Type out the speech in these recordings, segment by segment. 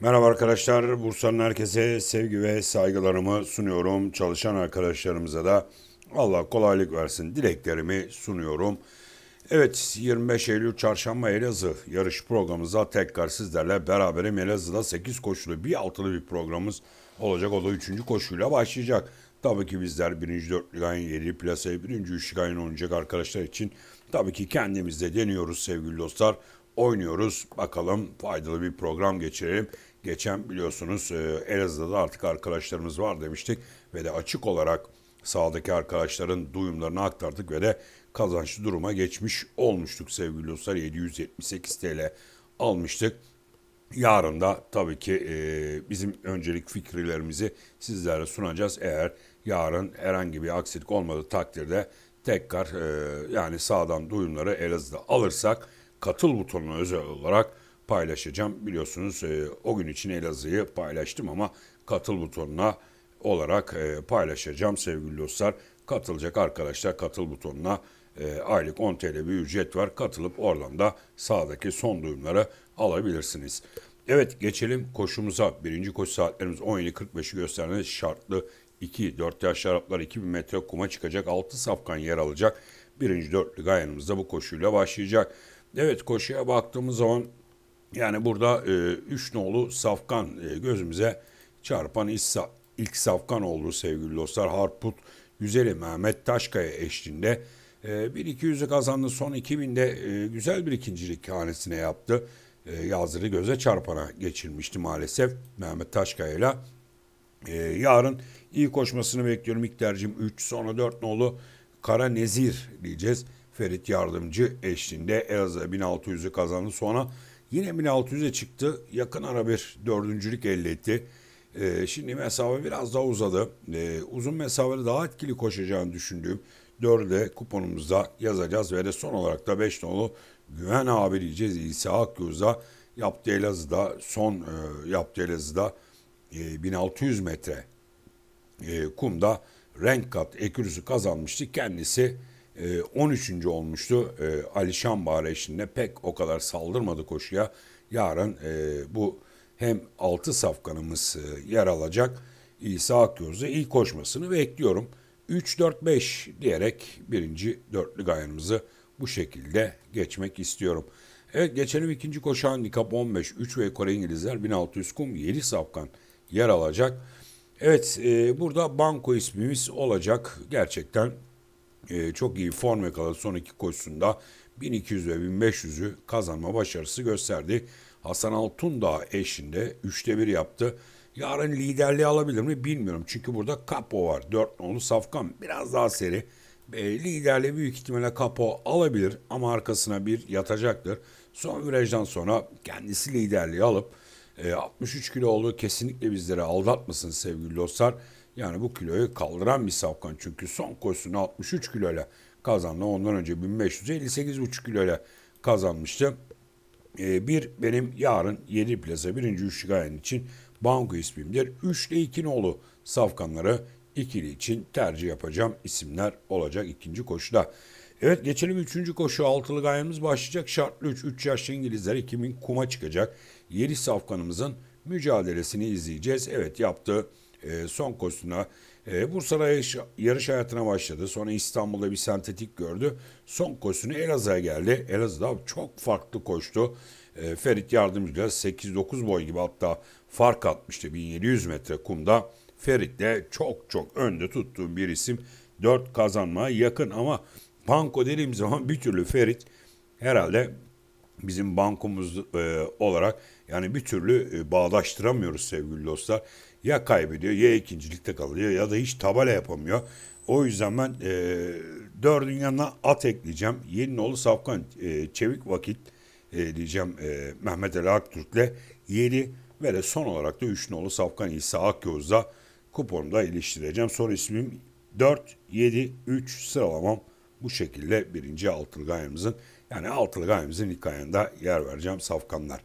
Merhaba arkadaşlar. Bursa'nın herkese sevgi ve saygılarımı sunuyorum. Çalışan arkadaşlarımıza da Allah kolaylık versin dileklerimi sunuyorum. Evet 25 Eylül Çarşamba Elazığ yarış programımıza tekrar sizlerle beraberim. Elazığ'da 8 koşulu bir altılı bir programımız olacak. O da 3. koşuyla başlayacak. Tabii ki bizler 1. 4. ayın 7. plasayı 1. 3. ayın oynayacak arkadaşlar için tabii ki kendimiz de deniyoruz sevgili dostlar oynuyoruz. Bakalım faydalı bir program geçirelim. Geçen biliyorsunuz e, Elazığ'da artık arkadaşlarımız var demiştik ve de açık olarak sağdaki arkadaşların duyumlarını aktardık ve de kazançlı duruma geçmiş olmuştuk sevgili dostlar. 778 TL almıştık. Yarın da tabii ki e, bizim öncelik fikirlerimizi sizlere sunacağız. Eğer yarın herhangi bir aksilik olmadığı takdirde tekrar e, yani sağdan duyumları Elazığ'da alırsak katıl butonunu özel olarak paylaşacağım. Biliyorsunuz e, o gün için Elazığ'ı paylaştım ama katıl butonuna olarak e, paylaşacağım sevgili dostlar. Katılacak arkadaşlar katıl butonuna e, aylık 10 TL bir ücret var. Katılıp oradan da sağdaki son duyumları alabilirsiniz. Evet geçelim koşumuza. Birinci koşu saatlerimiz 17.45'i gösteren şartlı 2, 4 yaş şaraplar 2000 metre kuma çıkacak. 6 safkan yer alacak. Birinci dörtlü gayanımız da bu koşuyla başlayacak. Evet koşuya baktığımız zaman yani burada e, üç nolu Safkan e, gözümüze çarpan ilk, ilk Safkan oldu sevgili dostlar. Harput Yüzeli Mehmet Taşkaya eşliğinde e, iki 200ü kazandı. Son 2000'de e, güzel bir ikincilik hanesine yaptı. E, yazları göze çarpana geçirmişti maalesef Mehmet Taşkaya ile. E, yarın iyi koşmasını bekliyorum ilk tercihim 3 sonra 4 nolu Kara Nezir diyeceğiz. Ferit Yardımcı eşliğinde Elazığ 1600'ü kazandı. Sonra yine 1600'e çıktı. Yakın ara bir dördüncülük elde etti. Ee, şimdi mesafe biraz daha uzadı. Ee, uzun mesafeli daha etkili koşacağını düşündüğüm dörde kuponumuzda yazacağız. Ve de son olarak da 5 nolu Güven abi diyeceğiz. İsa Akgöz'a yaptığı Elazığ'da son e, yaptığı Elazığ'da e, 1600 metre e, kumda renk kat ekürüsü kazanmıştı. Kendisi 13. Ee, olmuştu. E, Alişan Bağrı eşliğinde pek o kadar saldırmadı koşuya. Yarın e, bu hem 6 safkanımız e, yer alacak. İsa Akyoz'u ilk koşmasını bekliyorum. 3-4-5 diyerek birinci dörtlü gayanımızı bu şekilde geçmek istiyorum. Evet geçelim ikinci koşu handikap 15. 3 ve Kore İngilizler 1600 kum 7 safkan yer alacak. Evet e, burada banko ismimiz olacak. Gerçekten e, çok iyi form yakaladı son iki koşusunda. 1200 ve 1500'ü kazanma başarısı gösterdi. Hasan Altun da eşinde 3'te 1 yaptı. Yarın liderliği alabilir mi bilmiyorum. Çünkü burada Kapo var. 4 nolu Safkan biraz daha seri. E, liderliği büyük ihtimalle Kapo alabilir ama arkasına bir yatacaktır. Son virajdan sonra kendisi liderliği alıp e, 63 kilo olduğu kesinlikle bizlere aldatmasın sevgili dostlar. Yani bu kiloyu kaldıran bir Safkan. Çünkü son koşusunu 63 kiloyla kazandı. Ondan önce 1558,5 kiloyla kazanmıştı. Ee, bir benim yarın 7 plaza birinci üçlük ayın için banko ismimdir. 3 ile 2 nolu safkanları ikili için tercih yapacağım isimler olacak ikinci koşuda. Evet geçelim üçüncü koşu altılı gayemiz başlayacak. Şartlı 3, 3 yaşlı İngilizler 2000 kuma çıkacak. Yeri safkanımızın mücadelesini izleyeceğiz. Evet yaptığı e, son koşusuna e, Bursa'da yarış, yarış hayatına başladı. Sonra İstanbul'da bir sentetik gördü. Son koşusunu Elazığ'a geldi. Elazığ'da çok farklı koştu. E, Ferit yardımcıyla 8-9 boy gibi hatta fark atmıştı 1700 metre kumda. Ferit de çok çok önde tuttuğum bir isim. 4 kazanmaya yakın ama banko dediğim zaman bir türlü Ferit herhalde bizim bankomuz e, olarak yani bir türlü e, bağdaştıramıyoruz sevgili dostlar ya kaybediyor ya ikincilikte kalıyor ya da hiç tabela yapamıyor. O yüzden ben e, dördün yanına at ekleyeceğim. Yeninoğlu Safkan e, Çevik Vakit e, diyeceğim e, Mehmet Ali Aktürk'le yeni ve de son olarak da Üçnoğlu Safkan İsa Akyoz'la kuponumda iliştireceğim. Son ismim 4, 7, 3 sıralamam bu şekilde birinci altılı gayemizin yani altılı gayemizin ilk ayında yer vereceğim safkanlar.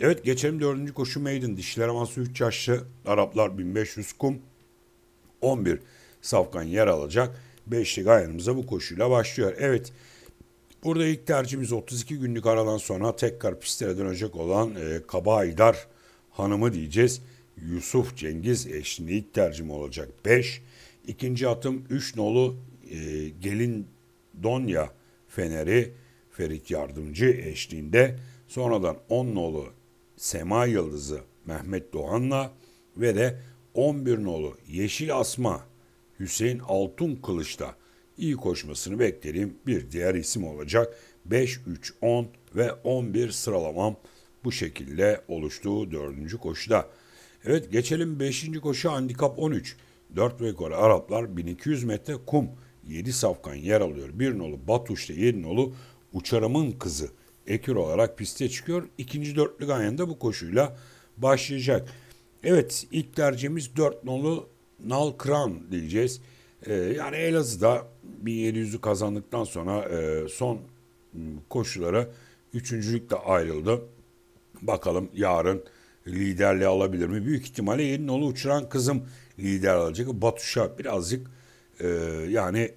Evet geçelim dördüncü koşu maiden. Dişiler aması 3 yaşlı Araplar 1500 kum 11 safkan yer alacak. Beşlik ayarımıza bu koşuyla başlıyor. Evet burada ilk tercihimiz 32 günlük aradan sonra tekrar pistlere dönecek olan e, Kaba Aydar hanımı diyeceğiz. Yusuf Cengiz eşliğinde ilk tercihim olacak 5. İkinci atım 3 nolu e, Gelin Donya Feneri Ferit Yardımcı eşliğinde. Sonradan 10 nolu Sema Yıldızı Mehmet Doğan'la ve de 11 nolu Yeşil Asma Hüseyin Altun Kılıç'ta iyi koşmasını beklediğim bir diğer isim olacak. 5, 3, 10 ve 11 sıralamam bu şekilde oluştuğu dördüncü koşuda. Evet geçelim 5. koşu handikap 13. 4 ve yukarı Araplar 1200 metre kum. 7 safkan yer alıyor. 1 nolu Batuş'ta 7 nolu Uçarımın Kızı ekür olarak piste çıkıyor. İkinci dörtlük ayında bu koşuyla başlayacak. Evet ilk tercihimiz dört nolu Nal Kran diyeceğiz. Ee, yani Elazığ'da 1700'ü kazandıktan sonra e, son koşulara üçüncülükle ayrıldı. Bakalım yarın liderliği alabilir mi? Büyük ihtimalle yeni nolu uçuran kızım lider alacak. Batuş'a birazcık e, yani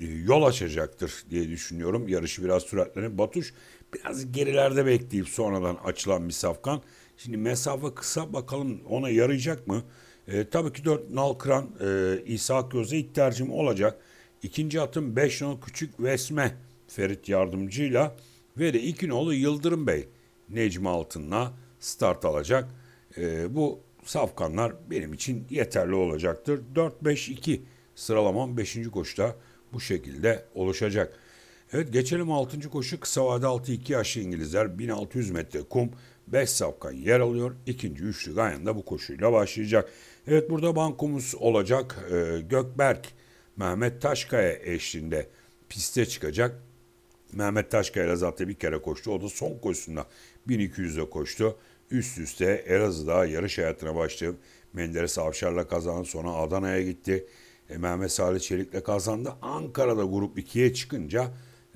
e, yol açacaktır diye düşünüyorum. Yarışı biraz süratlenip Batuş biraz gerilerde bekleyip sonradan açılan bir safkan. Şimdi mesafe kısa bakalım ona yarayacak mı? E, tabii ki 4 Nalkıran e, İsa Akgöz'e ilk tercihim olacak. İkinci atım 5 nol Küçük Vesme Ferit Yardımcı'yla ve de 2 nolu Yıldırım Bey Necmi Altın'la start alacak. E, bu safkanlar benim için yeterli olacaktır. 4-5-2 sıralamam 5. koşuda bu şekilde oluşacak. Evet geçelim 6. koşu kısa vade 6-2 yaşlı İngilizler 1600 metre kum 5 safkan yer alıyor. İkinci üçlü Gayan da bu koşuyla başlayacak. Evet burada bankomuz olacak ee, Gökberk Mehmet Taşkaya eşliğinde piste çıkacak. Mehmet Taşkaya ile zaten bir kere koştu. O da son koşusunda 1200'de koştu. Üst üste Elazığ'da yarış hayatına başlayıp Menderes Avşar'la kazandı. Sonra Adana'ya gitti e, Mehmet Salih Çelik'le kazandı. Ankara'da grup 2'ye çıkınca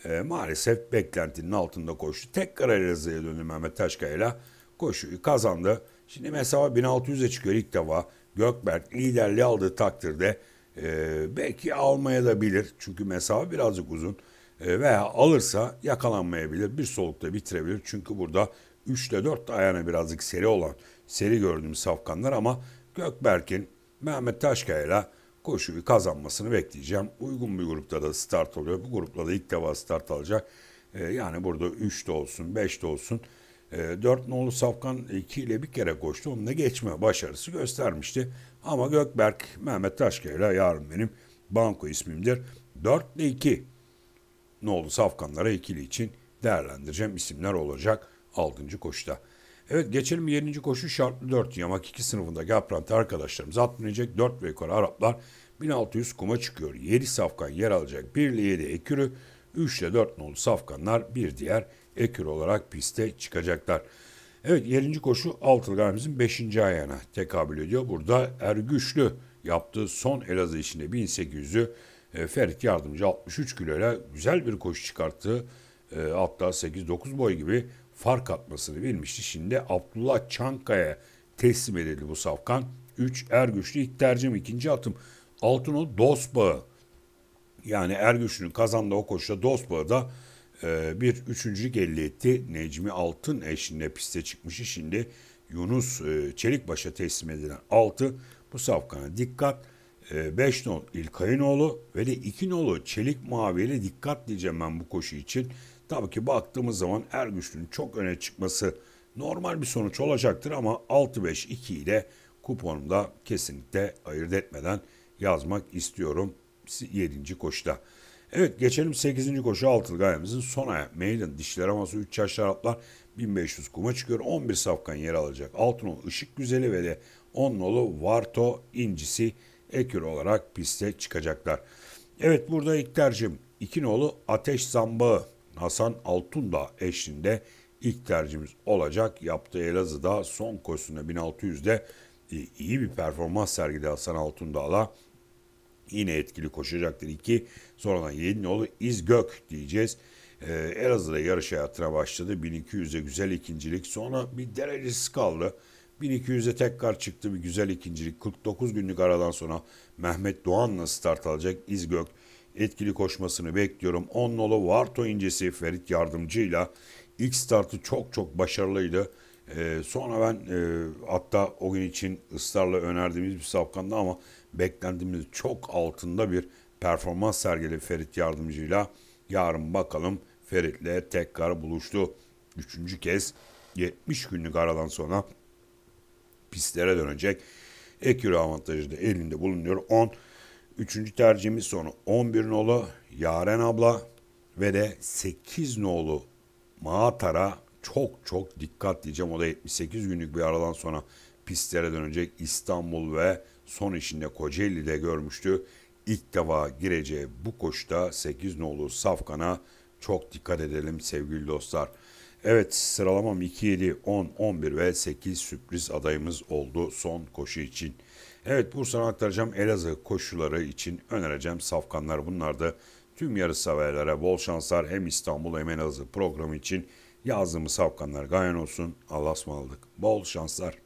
e, maalesef beklentinin altında koştu. Tekrar Elazığ'a döndü Mehmet Taşkaya'yla koşuyu kazandı. Şimdi mesela 1600'e çıkıyor ilk defa. Gökberk liderliği aldığı takdirde e, belki almaya da bilir. Çünkü mesafe birazcık uzun. E, veya alırsa yakalanmayabilir. Bir solukta bitirebilir. Çünkü burada 3 ile 4 ayağına birazcık seri olan seri gördüğümüz safkanlar ama Gökberk'in Mehmet Taşkaya'yla koşuyu kazanmasını bekleyeceğim. Uygun bir grupta da start oluyor. Bu grupla da ilk defa start alacak. E, yani burada 3 de olsun 5 de olsun. E, ee, 4 nolu Safkan 2 ile bir kere koştu. Onunla geçme başarısı göstermişti. Ama Gökberk Mehmet Taşkaya yarın benim banko ismimdir. 4 ile 2 nolu Safkanlara ikili için değerlendireceğim isimler olacak 6. koşuda. Evet geçelim 7. koşu şartlı 4 yamak 2 sınıfında Gaprant arkadaşlarımız atlayacak 4 ve yukarı Araplar 1600 kuma çıkıyor. 7 safkan yer alacak 1 ile 7 ekürü 3 ile 4 nolu safkanlar bir diğer ekür olarak piste çıkacaklar. Evet 7. koşu altılı galimizin 5. ayağına tekabül ediyor. Burada Ergüçlü yaptığı son Elazığ içinde 1800'ü e, Ferit Yardımcı 63 kiloyla güzel bir koşu çıkarttı. E, hatta 8-9 boy gibi fark atmasını bilmişti. Şimdi Abdullah Çankaya teslim edildi bu safkan. 3 Ergüçlü ilk tercim ikinci atım. Altınol Dosbağı. Yani Ergüçlü'nün kazandığı o koşuda Dosbağı da e, bir üçüncülük elde etti. Necmi Altın eşliğinde piste çıkmışı. Şimdi Yunus e, Çelikbaş'a teslim edilen 6 bu safkana dikkat. 5 e, nol İlkay'ın oğlu ve de 2 nolu Çelik Mavi dikkat diyeceğim ben bu koşu için. Tabii ki baktığımız zaman Ergüçlü'nün çok öne çıkması normal bir sonuç olacaktır ama 6-5-2 ile kuponumda kesinlikle ayırt etmeden yazmak istiyorum 7. koşuda. Evet geçelim 8. koşu altılı gayemizin son ayak. Maiden dişler aması 3 yaş şaraplar 1500 kuma çıkıyor. 11 safkan yer alacak. Altınolu ışık güzeli ve de 10 nolu Varto incisi ekür olarak piste çıkacaklar. Evet burada ilk tercihim 2 nolu Ateş Zambağı Hasan Altundağ eşliğinde ilk tercihimiz olacak. Yaptığı Elazığ'da son koşusunda 1600'de iyi bir performans sergiledi Hasan Altundağ'la. Yine etkili koşacaktır. 2 sonradan Yedinoğlu İzgök diyeceğiz. Ee, Elazığ'da yarış hayatına başladı. 1200'e güzel ikincilik. Sonra bir derecesi kaldı. 1200'e tekrar çıktı bir güzel ikincilik. 49 günlük aradan sonra Mehmet Doğan'la start alacak İzgök etkili koşmasını bekliyorum. 10 nolu Varto incesi Ferit Yardımcı'yla ilk startı çok çok başarılıydı. E, sonra ben e, hatta o gün için ısrarla önerdiğimiz bir safkanda ama beklendiğimiz çok altında bir performans sergili Ferit Yardımcı'yla yarın bakalım Ferit'le tekrar buluştu. Üçüncü kez 70 günlük aradan sonra pistlere dönecek. Ekür avantajı da elinde bulunuyor. 10 Üçüncü tercihimiz sonu 11 nolu Yaren abla ve de 8 nolu Maatara çok çok dikkat diyeceğim. O da 78 günlük bir aradan sonra pistlere dönecek İstanbul ve son işinde Kocaeli'de görmüştü. İlk defa gireceği bu koşuda 8 nolu Safkan'a çok dikkat edelim sevgili dostlar. Evet sıralamam 2, 7, 10, 11 ve 8 sürpriz adayımız oldu son koşu için. Evet Bursa'na aktaracağım Elazığ koşuları için önereceğim safkanlar. Bunlar da tüm yarı severlere bol şanslar hem İstanbul hem Elazığ programı için yazdığımız safkanlar gayen olsun. Allah'a ısmarladık. Bol şanslar.